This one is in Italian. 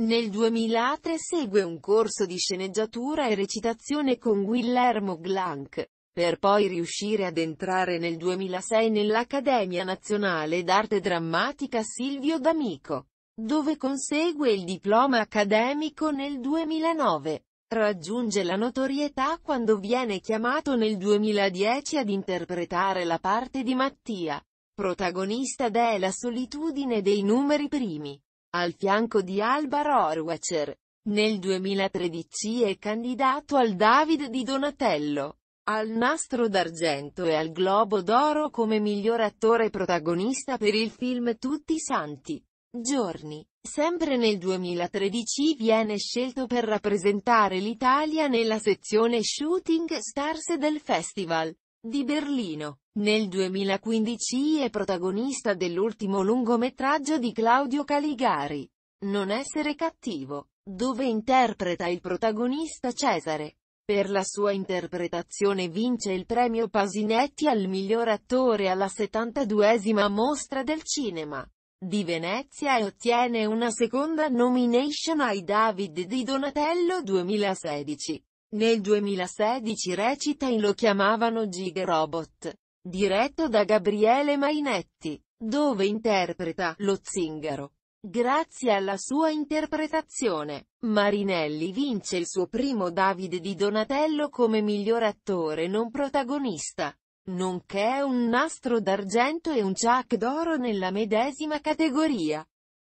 Nel 2003 segue un corso di sceneggiatura e recitazione con Guillermo Glanc, per poi riuscire ad entrare nel 2006 nell'Accademia Nazionale d'Arte Drammatica Silvio D'Amico, dove consegue il diploma accademico nel 2009. Raggiunge la notorietà quando viene chiamato nel 2010 ad interpretare la parte di Mattia, protagonista de La solitudine dei numeri primi al fianco di Alba Rohrwacher. Nel 2013 è candidato al David di Donatello, al Nastro d'Argento e al Globo d'Oro come miglior attore protagonista per il film Tutti i Santi. Giorni. Sempre nel 2013 viene scelto per rappresentare l'Italia nella sezione Shooting Stars del festival di Berlino. Nel 2015 è protagonista dell'ultimo lungometraggio di Claudio Caligari, Non essere cattivo, dove interpreta il protagonista Cesare. Per la sua interpretazione vince il premio Pasinetti al miglior attore alla 72esima mostra del cinema di Venezia e ottiene una seconda nomination ai David di Donatello 2016. Nel 2016 recita in Lo chiamavano Gig Robot, diretto da Gabriele Mainetti, dove interpreta lo zingaro. Grazie alla sua interpretazione, Marinelli vince il suo primo Davide di Donatello come miglior attore non protagonista, nonché un nastro d'argento e un Chuck d'oro nella medesima categoria.